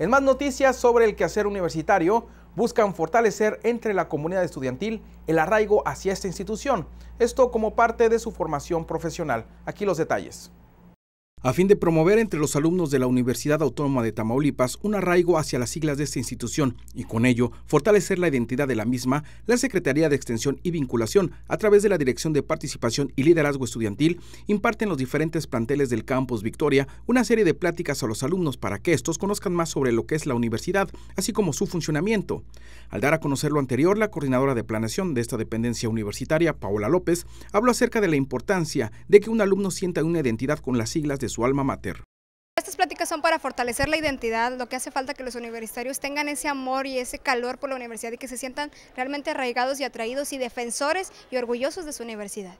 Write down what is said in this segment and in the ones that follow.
En más noticias sobre el quehacer universitario, buscan fortalecer entre la comunidad estudiantil el arraigo hacia esta institución, esto como parte de su formación profesional. Aquí los detalles a fin de promover entre los alumnos de la Universidad Autónoma de Tamaulipas un arraigo hacia las siglas de esta institución y con ello fortalecer la identidad de la misma, la Secretaría de Extensión y Vinculación, a través de la Dirección de Participación y Liderazgo Estudiantil, imparten los diferentes planteles del campus Victoria una serie de pláticas a los alumnos para que estos conozcan más sobre lo que es la universidad, así como su funcionamiento. Al dar a conocer lo anterior, la coordinadora de planeación de esta dependencia universitaria, Paola López, habló acerca de la importancia de que un alumno sienta una identidad con las siglas de su alma mater. Estas pláticas son para fortalecer la identidad, lo que hace falta que los universitarios tengan ese amor y ese calor por la universidad y que se sientan realmente arraigados y atraídos y defensores y orgullosos de su universidad.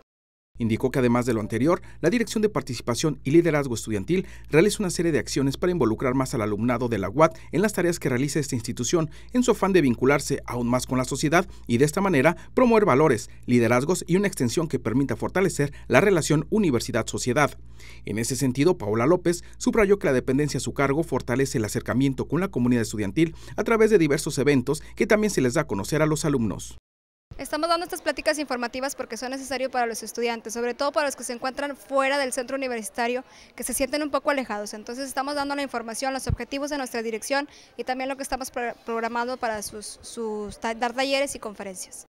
Indicó que además de lo anterior, la Dirección de Participación y Liderazgo Estudiantil realiza una serie de acciones para involucrar más al alumnado de la UAT en las tareas que realiza esta institución en su afán de vincularse aún más con la sociedad y de esta manera promover valores, liderazgos y una extensión que permita fortalecer la relación universidad-sociedad. En ese sentido, Paola López subrayó que la dependencia a su cargo fortalece el acercamiento con la comunidad estudiantil a través de diversos eventos que también se les da a conocer a los alumnos. Estamos dando estas pláticas informativas porque son necesarias para los estudiantes, sobre todo para los que se encuentran fuera del centro universitario, que se sienten un poco alejados. Entonces estamos dando la información, los objetivos de nuestra dirección y también lo que estamos programando para sus, dar talleres y conferencias.